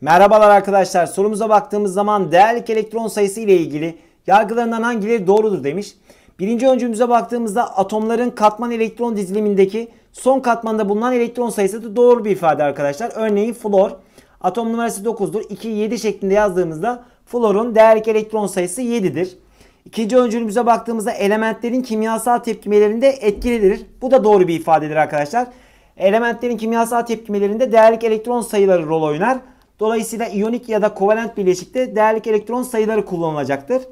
Merhabalar arkadaşlar sorumuza baktığımız zaman değerlik elektron sayısı ile ilgili yargılarından hangileri doğrudur demiş. Birinci öncümüze baktığımızda atomların katman elektron dizilimindeki son katmanda bulunan elektron sayısı da doğru bir ifade arkadaşlar. Örneğin flor atom numarası 9'dur. 2'yi 7 şeklinde yazdığımızda florun değerlik elektron sayısı 7'dir. İkinci öncülümüze baktığımızda elementlerin kimyasal tepkimelerinde etkilidir. Bu da doğru bir ifadedir arkadaşlar. Elementlerin kimyasal tepkimelerinde değerlik elektron sayıları rol oynar. Dolayısıyla iyonik ya da kovalent bileşikte değerlik elektron sayıları kullanılacaktır.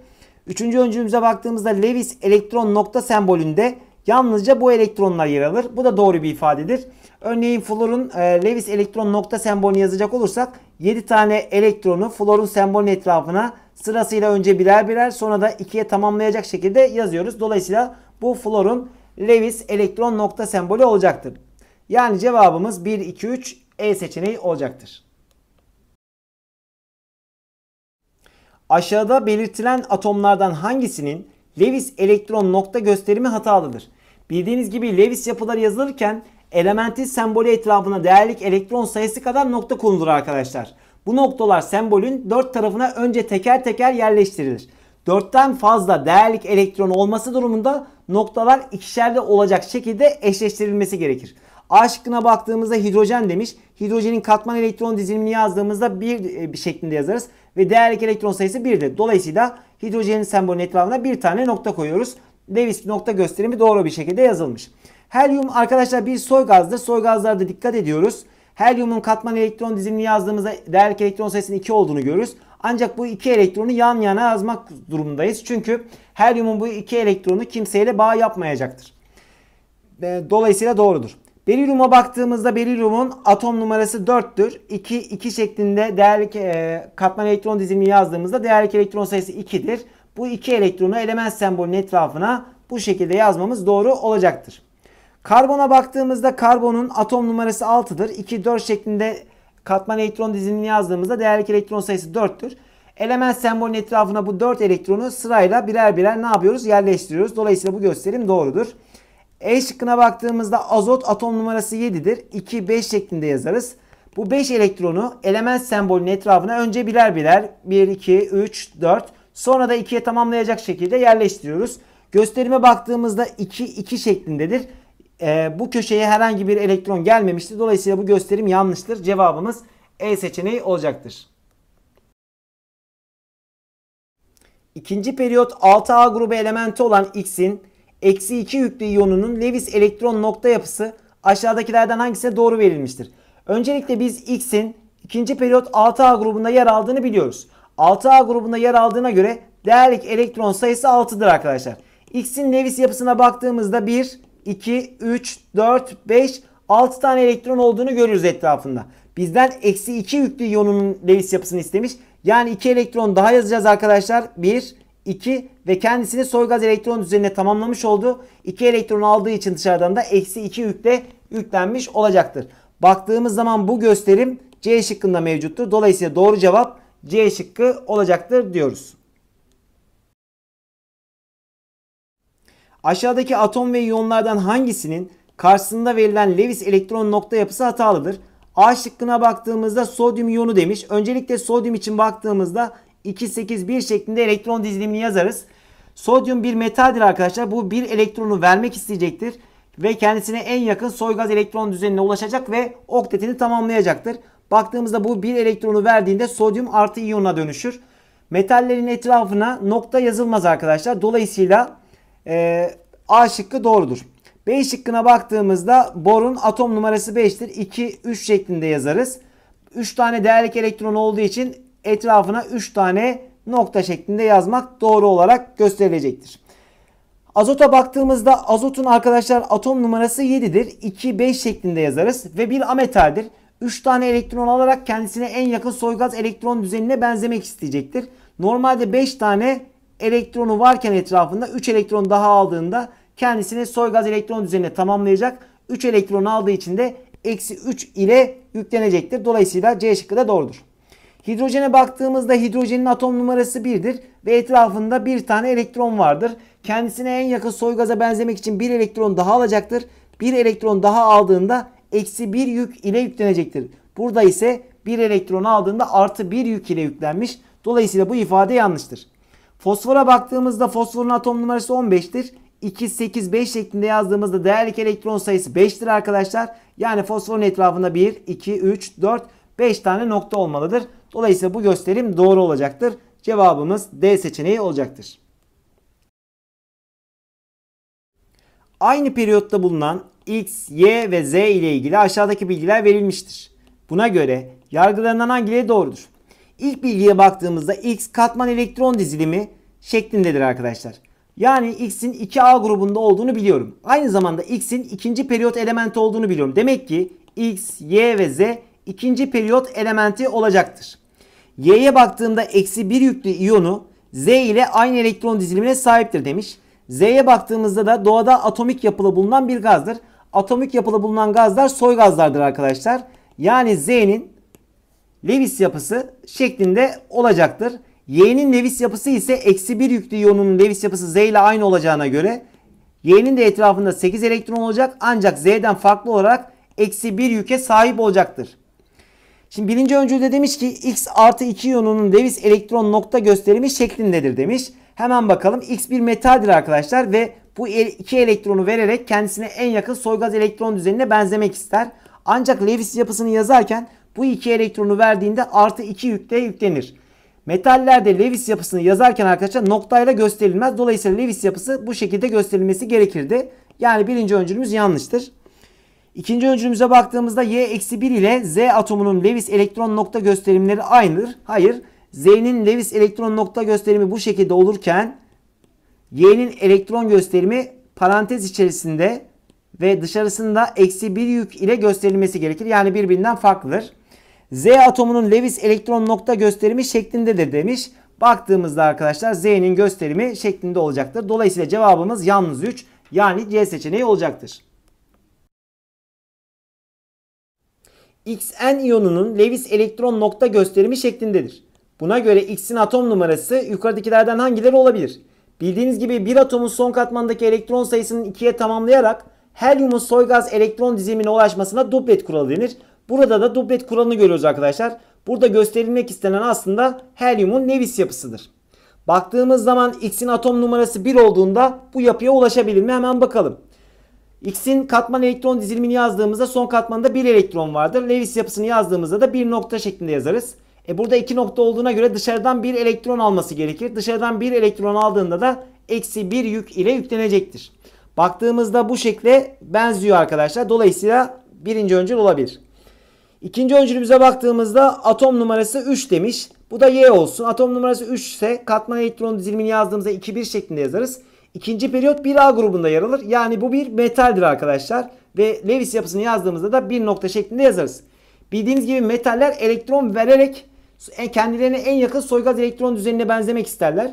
Üçüncü öncüğümüze baktığımızda Lewis elektron nokta sembolünde yalnızca bu elektronlar yer alır. Bu da doğru bir ifadedir. Örneğin florun e, Lewis elektron nokta sembolünü yazacak olursak 7 tane elektronu florun sembolünün etrafına sırasıyla önce birer birer sonra da ikiye tamamlayacak şekilde yazıyoruz. Dolayısıyla bu florun Lewis elektron nokta sembolü olacaktır. Yani cevabımız 1, 2, 3 E seçeneği olacaktır. Aşağıda belirtilen atomlardan hangisinin Lewis elektron nokta gösterimi hatalıdır? Bildiğiniz gibi Lewis yapıları yazılırken elementin sembolü etrafına değerlik elektron sayısı kadar nokta konulur arkadaşlar. Bu noktalar sembolün dört tarafına önce teker teker yerleştirilir. Dörtten fazla değerlik elektron olması durumunda noktalar ikişerde olacak şekilde eşleştirilmesi gerekir. A şıkkına baktığımızda hidrojen demiş. Hidrojenin katman elektron dizilimini yazdığımızda e, bir şeklinde yazarız ve değerlik elektron sayısı 1'dir. Dolayısıyla hidrojenin sembolünün etrafına bir tane nokta koyuyoruz. Lewis nokta gösterimi doğru bir şekilde yazılmış. Helyum arkadaşlar bir soy gazdır. Soy gazlarda dikkat ediyoruz. Helyumun katman elektron dizimini yazdığımızda değerlik elektron sayısının 2 olduğunu görürüz. Ancak bu iki elektronu yan yana yazmak durumundayız. Çünkü helyumun bu iki elektronu kimseyle bağ yapmayacaktır. Dolayısıyla doğrudur. Berilyum'a baktığımızda berilyumun atom numarası 4'tür. 2, 2 şeklinde değerli e, katman elektron dizilimi yazdığımızda değerli elektron sayısı 2'dir. Bu 2 elektronu element sembolünün etrafına bu şekilde yazmamız doğru olacaktır. Karbona baktığımızda karbonun atom numarası 6'dır. 2, 4 şeklinde katman elektron dizilimini yazdığımızda değerli elektron sayısı 4'tür. Element sembolünün etrafına bu 4 elektronu sırayla birer birer ne yapıyoruz? Yerleştiriyoruz. Dolayısıyla bu gösterim doğrudur. E şıkkına baktığımızda azot atom numarası 7'dir. 2, 5 şeklinde yazarız. Bu 5 elektronu element sembolünün etrafına önce birer birer 1, 2, 3, 4 sonra da 2'ye tamamlayacak şekilde yerleştiriyoruz. Gösterime baktığımızda 2, 2 şeklindedir. Ee, bu köşeye herhangi bir elektron gelmemişti. Dolayısıyla bu gösterim yanlıştır. Cevabımız E seçeneği olacaktır. İkinci periyot 6A grubu elementi olan X'in eksi 2 yüklü iyonunun Lewis elektron nokta yapısı aşağıdakilerden hangisine doğru verilmiştir? Öncelikle biz X'in ikinci periyot 6A grubunda yer aldığını biliyoruz. 6A grubunda yer aldığına göre değerlik elektron sayısı 6'dır arkadaşlar. X'in Lewis yapısına baktığımızda 1, 2, 3, 4, 5, 6 tane elektron olduğunu görürüz etrafında. Bizden eksi 2 yüklü iyonunun Lewis yapısını istemiş. Yani 2 elektron daha yazacağız arkadaşlar. 1, 2 ve kendisini soygaz elektron düzenine tamamlamış oldu. 2 elektron aldığı için dışarıdan da eksi 2 yükle yüklenmiş olacaktır. Baktığımız zaman bu gösterim C şıkkında mevcuttur. Dolayısıyla doğru cevap C şıkkı olacaktır diyoruz. Aşağıdaki atom ve iyonlardan hangisinin karşısında verilen Lewis elektron nokta yapısı hatalıdır? A şıkkına baktığımızda sodyum iyonu demiş. Öncelikle sodyum için baktığımızda 281 şeklinde elektron dizilimini yazarız. Sodyum bir metaldir arkadaşlar. Bu bir elektronu vermek isteyecektir ve kendisine en yakın gaz elektron düzenine ulaşacak ve oktetini tamamlayacaktır. Baktığımızda bu bir elektronu verdiğinde sodyum artı iyonuna dönüşür. Metallerin etrafına nokta yazılmaz arkadaşlar. Dolayısıyla e, A şıkkı doğrudur. B şıkkına baktığımızda borun atom numarası 5'tir. 2, 3 şeklinde yazarız. 3 tane değerlik elektron olduğu için etrafına 3 tane nokta şeklinde yazmak doğru olarak gösterilecektir. Azota baktığımızda azotun arkadaşlar atom numarası 7'dir. 2, 5 şeklinde yazarız ve bir ametaldir. 3 tane elektron alarak kendisine en yakın soygaz elektron düzenine benzemek isteyecektir. Normalde 5 tane elektronu varken etrafında 3 elektron daha aldığında kendisini soygaz elektron düzenine tamamlayacak. 3 elektron aldığı için de eksi 3 ile yüklenecektir. Dolayısıyla C şıkkı da doğrudur. Hidrojene baktığımızda hidrojenin atom numarası 1'dir ve etrafında bir tane elektron vardır. Kendisine en yakın soy benzemek için bir elektron daha alacaktır. Bir elektron daha aldığında eksi bir yük ile yüklenecektir. Burada ise bir elektron aldığında artı bir yük ile yüklenmiş. Dolayısıyla bu ifade yanlıştır. Fosfora baktığımızda fosforun atom numarası 15'tir. 2, 8, 5 şeklinde yazdığımızda değerlik elektron sayısı 5'tir arkadaşlar. Yani fosforun etrafında 1, 2, 3, 4, 5 tane nokta olmalıdır. Dolayısıyla bu gösterim doğru olacaktır. Cevabımız D seçeneği olacaktır. Aynı periyotta bulunan X, Y ve Z ile ilgili aşağıdaki bilgiler verilmiştir. Buna göre yargılarından hangileri doğrudur? İlk bilgiye baktığımızda X katman elektron dizilimi şeklindedir arkadaşlar. Yani X'in 2A grubunda olduğunu biliyorum. Aynı zamanda X'in ikinci periyot elementi olduğunu biliyorum. Demek ki X, Y ve Z ikinci periyot elementi olacaktır. Y'ye baktığımda eksi 1 yüklü iyonu Z ile aynı elektron dizilimine sahiptir demiş. Z'ye baktığımızda da doğada atomik yapılı bulunan bir gazdır. Atomik yapılı bulunan gazlar soy gazlardır arkadaşlar. Yani Z'nin Lewis yapısı şeklinde olacaktır. Y'nin Lewis yapısı ise eksi 1 yüklü iyonun Lewis yapısı Z ile aynı olacağına göre Y'nin de etrafında 8 elektron olacak ancak Z'den farklı olarak eksi 1 yüke sahip olacaktır. Şimdi birinci de demiş ki X artı 2 iyonunun Lewis elektron nokta gösterimi şeklindedir demiş. Hemen bakalım X bir metaldir arkadaşlar ve bu iki elektronu vererek kendisine en yakın soygaz elektron düzenine benzemek ister. Ancak Lewis yapısını yazarken bu iki elektronu verdiğinde artı 2 yükle yüklenir. Metallerde Lewis yapısını yazarken arkadaşlar noktayla gösterilmez. Dolayısıyla Lewis yapısı bu şekilde gösterilmesi gerekirdi. Yani birinci öncülümüz yanlıştır. İkinci öncülümüze baktığımızda Y-1 ile Z atomunun Lewis elektron nokta gösterimleri aynıdır. Hayır. Z'nin Lewis elektron nokta gösterimi bu şekilde olurken Y'nin elektron gösterimi parantez içerisinde ve dışarısında eksi bir yük ile gösterilmesi gerekir. Yani birbirinden farklıdır. Z atomunun Lewis elektron nokta gösterimi şeklindedir demiş. Baktığımızda arkadaşlar Z'nin gösterimi şeklinde olacaktır. Dolayısıyla cevabımız yalnız 3 yani C seçeneği olacaktır. Xn iyonunun Lewis elektron nokta gösterimi şeklindedir. Buna göre X'in atom numarası yukarıdakilerden hangileri olabilir? Bildiğiniz gibi bir atomun son katmandaki elektron sayısının 2'ye tamamlayarak helyumun gaz elektron dizimine ulaşmasına dublet kuralı denir. Burada da dublet kuralını görüyoruz arkadaşlar. Burada gösterilmek istenen aslında helyumun Lewis yapısıdır. Baktığımız zaman X'in atom numarası 1 olduğunda bu yapıya ulaşabilir mi? Hemen bakalım. X'in katman elektron dizilimini yazdığımızda son katmanda bir elektron vardır. Lewis yapısını yazdığımızda da bir nokta şeklinde yazarız. E burada iki nokta olduğuna göre dışarıdan bir elektron alması gerekir. Dışarıdan bir elektron aldığında da eksi bir yük ile yüklenecektir. Baktığımızda bu şekle benziyor arkadaşlar. Dolayısıyla birinci öncül olabilir. İkinci öncülümüze baktığımızda atom numarası 3 demiş. Bu da Y olsun. Atom numarası 3 ise katman elektron dizilimini yazdığımızda 2-1 şeklinde yazarız. İkinci periyot 1A grubunda yer alır. Yani bu bir metaldir arkadaşlar. Ve Lewis yapısını yazdığımızda da bir nokta şeklinde yazarız. Bildiğiniz gibi metaller elektron vererek e, kendilerine en yakın soygaz elektron düzenine benzemek isterler.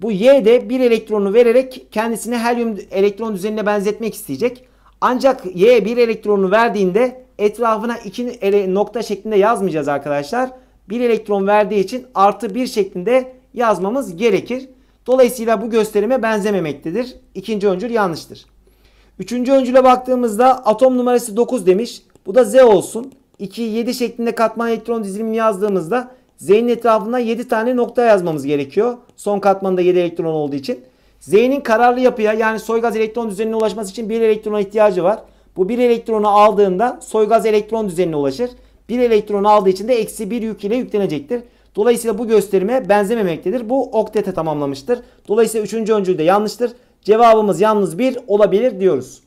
Bu Y de bir elektronu vererek kendisine helyum elektron düzenine benzetmek isteyecek. Ancak Y bir elektronu verdiğinde etrafına iki nokta şeklinde yazmayacağız arkadaşlar. Bir elektron verdiği için artı bir şeklinde yazmamız gerekir. Dolayısıyla bu gösterime benzememektedir. İkinci öncül yanlıştır. Üçüncü öncüle baktığımızda atom numarası 9 demiş. Bu da Z olsun. 2'yi 7 şeklinde katman elektron dizilimini yazdığımızda Z'nin etrafında 7 tane nokta yazmamız gerekiyor. Son katmanda 7 elektron olduğu için. Z'nin kararlı yapıya yani soygaz elektron düzenine ulaşması için bir elektrona ihtiyacı var. Bu bir elektronu aldığında soygaz elektron düzenine ulaşır. Bir elektronu aldığı için de eksi bir yük ile yüklenecektir. Dolayısıyla bu gösterime benzememektedir. Bu oktete tamamlamıştır. Dolayısıyla üçüncü öncül de yanlıştır. Cevabımız yalnız bir olabilir diyoruz.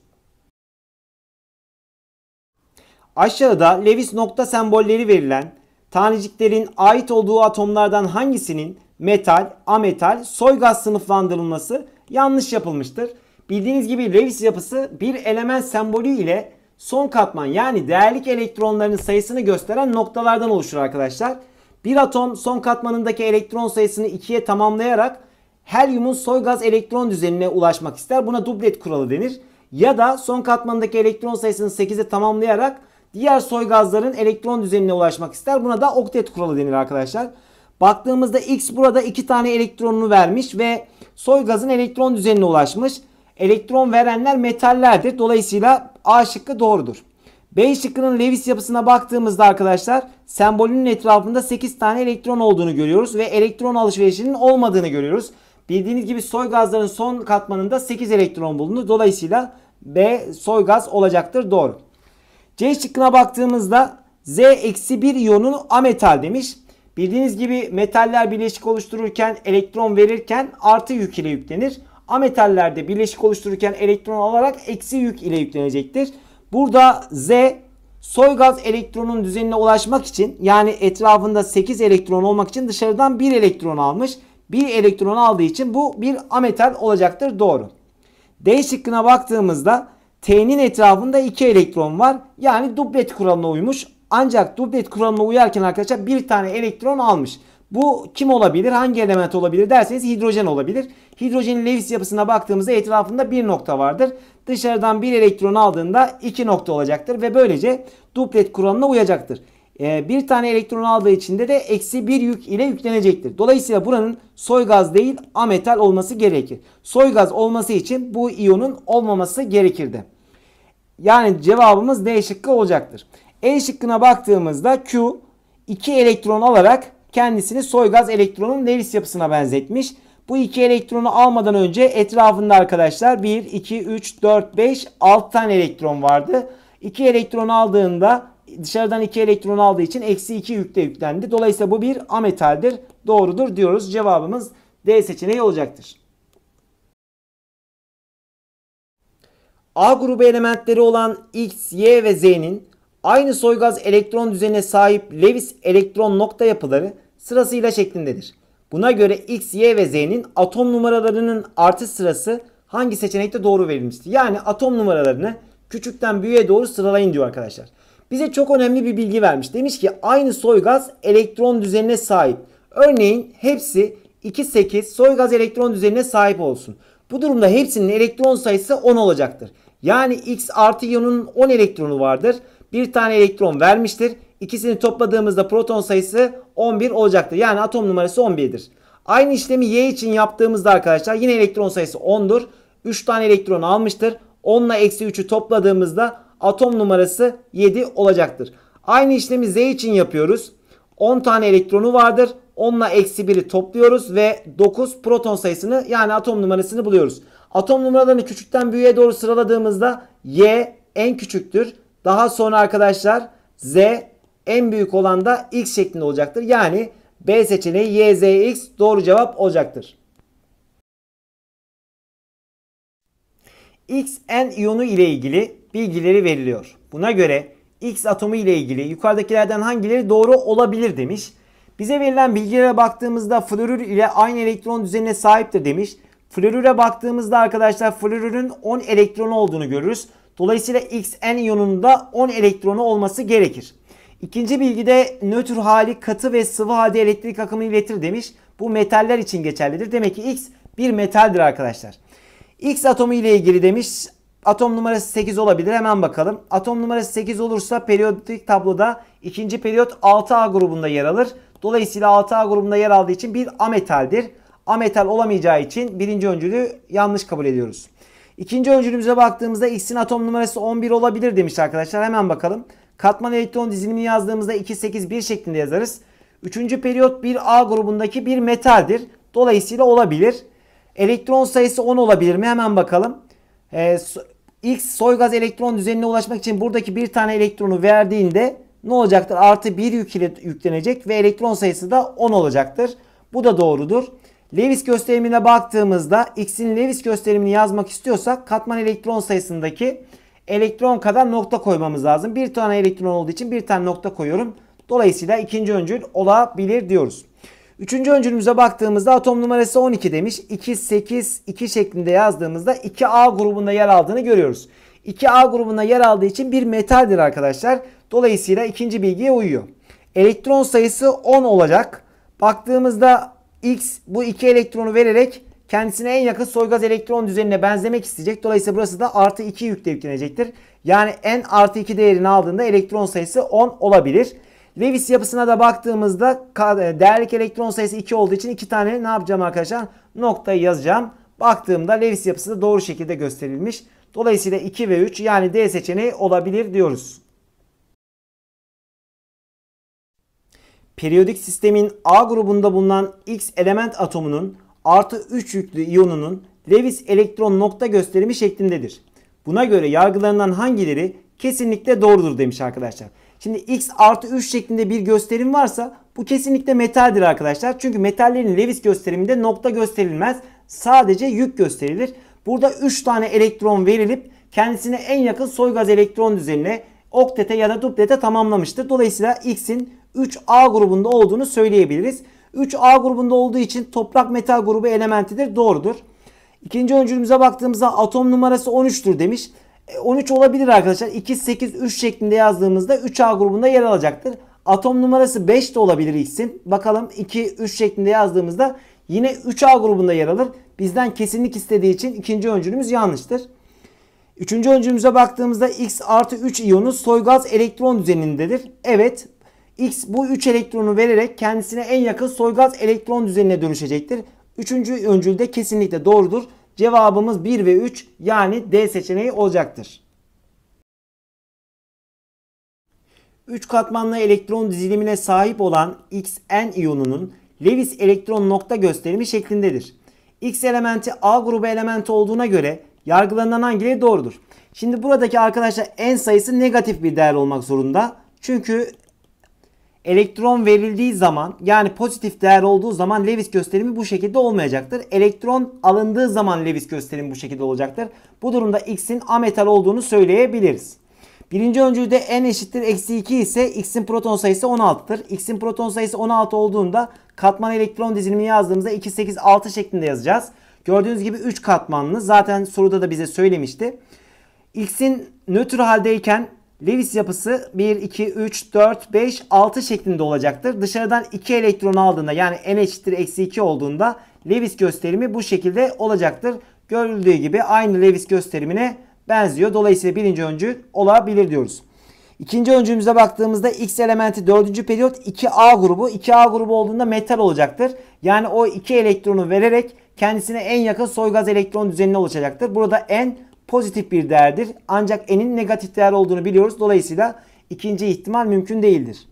Aşağıda Lewis nokta sembolleri verilen taneciklerin ait olduğu atomlardan hangisinin metal, ametal, soy gaz sınıflandırılması yanlış yapılmıştır. Bildiğiniz gibi Lewis yapısı bir element sembolü ile son katman yani değerlik elektronlarının sayısını gösteren noktalardan oluşur arkadaşlar. Bir atom son katmanındaki elektron sayısını 2'ye tamamlayarak helyumun soy gaz elektron düzenine ulaşmak ister. Buna dublet kuralı denir. Ya da son katmandaki elektron sayısını 8'e tamamlayarak diğer soy gazların elektron düzenine ulaşmak ister. Buna da oktet kuralı denir arkadaşlar. Baktığımızda X burada 2 tane elektronunu vermiş ve soy gazın elektron düzenine ulaşmış. Elektron verenler metallerdir. Dolayısıyla A şıkkı doğrudur. B şıkkının Lewis yapısına baktığımızda arkadaşlar sembolünün etrafında 8 tane elektron olduğunu görüyoruz ve elektron alışverişinin olmadığını görüyoruz. Bildiğiniz gibi soy gazların son katmanında 8 elektron bulunur. Dolayısıyla B soy gaz olacaktır. Doğru. C şıkkına baktığımızda Z-1 iyonu ametal demiş. Bildiğiniz gibi metaller bileşik oluştururken elektron verirken artı yük ile yüklenir. Ametallerde bileşik oluştururken elektron alarak eksi yük ile yüklenecektir. Burada Z gaz elektronun düzenine ulaşmak için yani etrafında 8 elektron olmak için dışarıdan 1 elektron almış. 1 elektron aldığı için bu bir ametal olacaktır. Doğru. D şıkkına baktığımızda T'nin etrafında 2 elektron var. Yani dublet kuralına uymuş. Ancak dublet kuralına uyarken arkadaşlar bir tane elektron almış. Bu kim olabilir? Hangi element olabilir derseniz hidrojen olabilir. Hidrojenin Lewis yapısına baktığımızda etrafında bir nokta vardır. Dışarıdan bir elektron aldığında iki nokta olacaktır ve böylece duplet kuralına uyacaktır. Ee, bir tane elektron aldığı için de eksi bir yük ile yüklenecektir. Dolayısıyla buranın soy gaz değil ametal olması gerekir. Soy gaz olması için bu iyonun olmaması gerekirdi. Yani cevabımız D şıkkı olacaktır. E şıkkına baktığımızda Q iki elektron alarak kendisini soygaz elektronun Lewis yapısına benzetmiş. Bu iki elektronu almadan önce etrafında arkadaşlar 1, 2, 3, 4, 5, 6 tane elektron vardı. 2 elektron aldığında dışarıdan 2 elektron aldığı için eksi 2 yükle yüklendi. Dolayısıyla bu bir ametaldir. Doğrudur diyoruz. Cevabımız D seçeneği olacaktır. A grubu elementleri olan X, Y ve Z'nin Aynı soygaz elektron düzenine sahip Lewis elektron nokta yapıları sırasıyla şeklindedir. Buna göre X, Y ve Z'nin atom numaralarının artış sırası hangi seçenekte doğru verilmişti? Yani atom numaralarını küçükten büyüğe doğru sıralayın diyor arkadaşlar. Bize çok önemli bir bilgi vermiş. Demiş ki aynı soygaz elektron düzenine sahip. Örneğin hepsi 2-8 soygaz elektron düzenine sahip olsun. Bu durumda hepsinin elektron sayısı 10 olacaktır. Yani X artı Y'nin 10 elektronu vardır bir tane elektron vermiştir. İkisini topladığımızda proton sayısı 11 olacaktır. Yani atom numarası 11'dir. Aynı işlemi Y için yaptığımızda arkadaşlar yine elektron sayısı 10'dur. 3 tane elektron almıştır. 10 ile eksi 3'ü topladığımızda atom numarası 7 olacaktır. Aynı işlemi Z için yapıyoruz. 10 tane elektronu vardır. 10 ile eksi 1'i topluyoruz ve 9 proton sayısını yani atom numarasını buluyoruz. Atom numaralarını küçükten büyüğe doğru sıraladığımızda Y en küçüktür. Daha sonra arkadaşlar z en büyük olan da x şeklinde olacaktır. Yani B seçeneği yzx doğru cevap olacaktır. Xn iyonu ile ilgili bilgileri veriliyor. Buna göre X atomu ile ilgili yukarıdakilerden hangileri doğru olabilir demiş. Bize verilen bilgilere baktığımızda florür ile aynı elektron düzenine sahiptir demiş. Florür'e baktığımızda arkadaşlar florürün 10 elektronu olduğunu görürüz. Dolayısıyla Xn iyonunda 10 elektronu olması gerekir. İkinci bilgide nötr hali katı ve sıvı halde elektrik akımı iletir demiş. Bu metaller için geçerlidir. Demek ki X bir metaldir arkadaşlar. X atomu ile ilgili demiş. Atom numarası 8 olabilir. Hemen bakalım. Atom numarası 8 olursa periyodik tabloda ikinci periyot 6A grubunda yer alır. Dolayısıyla 6A grubunda yer aldığı için bir ametaldir ametal olamayacağı için birinci öncülü yanlış kabul ediyoruz. İkinci öncülümüze baktığımızda X'in atom numarası 11 olabilir demiş arkadaşlar. Hemen bakalım. Katman elektron dizilimini yazdığımızda 2, 8, 1 şeklinde yazarız. Üçüncü periyot bir a grubundaki bir metaldir. Dolayısıyla olabilir. Elektron sayısı 10 olabilir mi? Hemen bakalım. Ee, X gaz elektron düzenine ulaşmak için buradaki bir tane elektronu verdiğinde ne olacaktır? Artı 1 yük ile yüklenecek ve elektron sayısı da 10 olacaktır. Bu da doğrudur. Lewis gösterimine baktığımızda x'in Lewis gösterimini yazmak istiyorsak katman elektron sayısındaki elektron kadar nokta koymamız lazım. Bir tane elektron olduğu için bir tane nokta koyuyorum. Dolayısıyla ikinci öncül olabilir diyoruz. Üçüncü öncülümüze baktığımızda atom numarası 12 demiş. 2, 8, 2 şeklinde yazdığımızda 2A grubunda yer aldığını görüyoruz. 2A grubunda yer aldığı için bir metaldir arkadaşlar. Dolayısıyla ikinci bilgiye uyuyor. Elektron sayısı 10 olacak. Baktığımızda X bu iki elektronu vererek kendisine en yakın soygaz elektron düzenine benzemek isteyecek. Dolayısıyla burası da artı 2 yükle yüklenecektir. Yani n artı 2 değerini aldığında elektron sayısı 10 olabilir. Lewis yapısına da baktığımızda e, değerlik elektron sayısı 2 olduğu için 2 tane ne yapacağım arkadaşlar? Noktayı yazacağım. Baktığımda Lewis yapısı da doğru şekilde gösterilmiş. Dolayısıyla 2 ve 3 yani D seçeneği olabilir diyoruz. periyodik sistemin A grubunda bulunan X element atomunun artı 3 yüklü iyonunun Lewis elektron nokta gösterimi şeklindedir. Buna göre yargılarından hangileri kesinlikle doğrudur demiş arkadaşlar. Şimdi X artı 3 şeklinde bir gösterim varsa bu kesinlikle metaldir arkadaşlar. Çünkü metallerin Lewis gösteriminde nokta gösterilmez. Sadece yük gösterilir. Burada 3 tane elektron verilip kendisine en yakın soygaz elektron düzenine oktete ya da duplete tamamlamıştır. Dolayısıyla X'in 3A grubunda olduğunu söyleyebiliriz. 3A grubunda olduğu için toprak metal grubu elementidir. Doğrudur. İkinci öncülümüze baktığımızda atom numarası 13'tür demiş. 13 e, olabilir arkadaşlar. 2, 8, 3 şeklinde yazdığımızda 3A grubunda yer alacaktır. Atom numarası 5 de olabilir X'in. Bakalım 2, 3 şeklinde yazdığımızda yine 3A grubunda yer alır. Bizden kesinlik istediği için ikinci öncülümüz yanlıştır. Üçüncü öncülümüze baktığımızda X artı 3 iyonu soygaz elektron düzenindedir. Evet X bu 3 elektronu vererek kendisine en yakın soygaz elektron düzenine dönüşecektir. Üçüncü öncül de kesinlikle doğrudur. Cevabımız 1 ve 3 yani D seçeneği olacaktır. 3 katmanlı elektron dizilimine sahip olan Xn iyonunun Lewis elektron nokta gösterimi şeklindedir. X elementi A grubu elementi olduğuna göre yargılanan hangileri doğrudur? Şimdi buradaki arkadaşlar n sayısı negatif bir değer olmak zorunda. Çünkü elektron verildiği zaman yani pozitif değer olduğu zaman Lewis gösterimi bu şekilde olmayacaktır. Elektron alındığı zaman Lewis gösterimi bu şekilde olacaktır. Bu durumda X'in ametal olduğunu söyleyebiliriz. Birinci öncülde n eşittir eksi 2 ise x'in proton sayısı 16'tır. x'in proton sayısı 16 olduğunda katman elektron dizilimini yazdığımızda 2, 8, 6 şeklinde yazacağız. Gördüğünüz gibi 3 katmanlı zaten soruda da bize söylemişti. x'in nötr haldeyken Lewis yapısı 1, 2, 3, 4, 5, 6 şeklinde olacaktır. Dışarıdan 2 elektron aldığında yani n eşittir eksi 2 olduğunda Lewis gösterimi bu şekilde olacaktır. Görüldüğü gibi aynı Lewis gösterimine benziyor. Dolayısıyla birinci öncül olabilir diyoruz. İkinci öncülümüze baktığımızda X elementi dördüncü periyot 2A grubu. 2A grubu olduğunda metal olacaktır. Yani o 2 elektronu vererek kendisine en yakın soy gaz elektron düzenine oluşacaktır. Burada N pozitif bir değerdir. Ancak n'in negatif değer olduğunu biliyoruz. Dolayısıyla ikinci ihtimal mümkün değildir.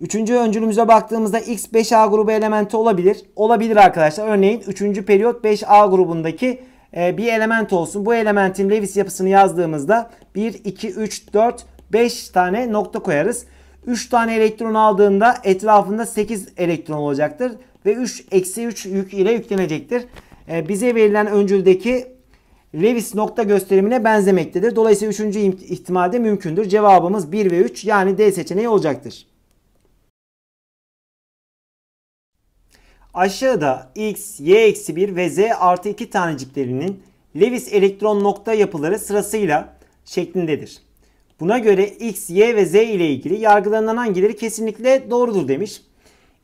Üçüncü öncülümüze baktığımızda x 5A grubu elementi olabilir. Olabilir arkadaşlar. Örneğin üçüncü periyot 5A grubundaki e, bir element olsun. Bu elementin Lewis yapısını yazdığımızda 1, 2, 3, 4, 5 tane nokta koyarız. 3 tane elektron aldığında etrafında 8 elektron olacaktır. Ve 3 eksi 3 yük ile yüklenecektir. E, bize verilen öncüldeki Revis nokta gösterimine benzemektedir. Dolayısıyla üçüncü ihtimalde mümkündür. Cevabımız 1 ve 3 yani D seçeneği olacaktır. Aşağıda x, y eksi 1 ve z artı 2 taneciklerinin Lewis elektron nokta yapıları sırasıyla şeklindedir. Buna göre x, y ve z ile ilgili yargılanan hangileri kesinlikle doğrudur demiş.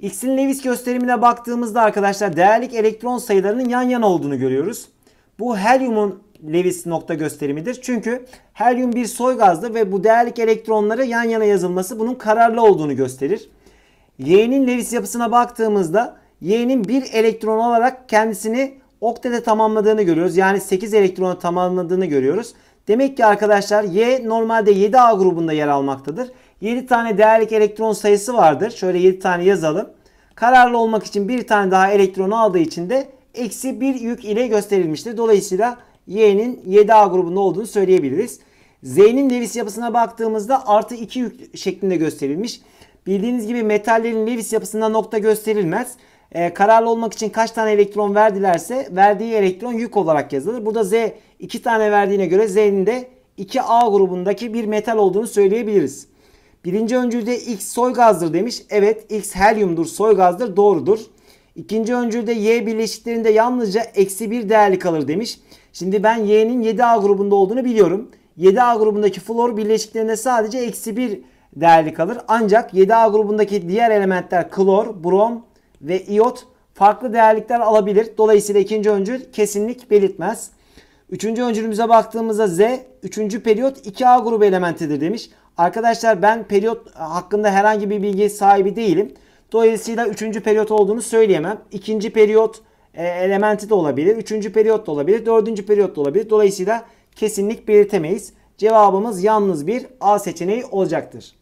X'in Lewis gösterimine baktığımızda arkadaşlar değerlik elektron sayılarının yan yana olduğunu görüyoruz. Bu helyumun Lewis nokta gösterimidir. Çünkü helyum bir soy gazdır ve bu değerlik elektronları yan yana yazılması bunun kararlı olduğunu gösterir. Y'nin Lewis yapısına baktığımızda Y'nin bir elektron olarak kendisini oktete tamamladığını görüyoruz. Yani 8 elektronu tamamladığını görüyoruz. Demek ki arkadaşlar Y normalde 7A grubunda yer almaktadır. 7 tane değerlik elektron sayısı vardır. Şöyle 7 tane yazalım. Kararlı olmak için bir tane daha elektronu aldığı için de eksi 1 yük ile gösterilmiştir. Dolayısıyla Y'nin 7A grubunda olduğunu söyleyebiliriz. Z'nin Lewis yapısına baktığımızda artı 2 yük şeklinde gösterilmiş. Bildiğiniz gibi metallerin Lewis yapısında nokta gösterilmez. Ee, kararlı olmak için kaç tane elektron verdilerse verdiği elektron yük olarak yazılır. Burada Z 2 tane verdiğine göre Z'nin de 2A grubundaki bir metal olduğunu söyleyebiliriz. Birinci öncülde X soy gazdır demiş. Evet X helyumdur soy gazdır doğrudur. İkinci öncülde y birleşiklerinde yalnızca eksi 1 değerli kalır demiş. Şimdi ben y'nin 7a grubunda olduğunu biliyorum. 7a grubundaki flor birleşiklerinde sadece eksi 1 değerli kalır. Ancak 7a grubundaki diğer elementler klor, brom ve iot farklı değerlikler alabilir. Dolayısıyla ikinci öncül kesinlik belirtmez. Üçüncü öncülümüze baktığımızda Z, üçüncü periyot 2A grubu elementidir demiş. Arkadaşlar ben periyot hakkında herhangi bir bilgi sahibi değilim. Dolayısıyla 3. periyot olduğunu söyleyemem. 2. periyot e, elementi de olabilir. 3. periyot da olabilir. 4. periyot da olabilir. Dolayısıyla kesinlik belirtemeyiz. Cevabımız yalnız bir A seçeneği olacaktır.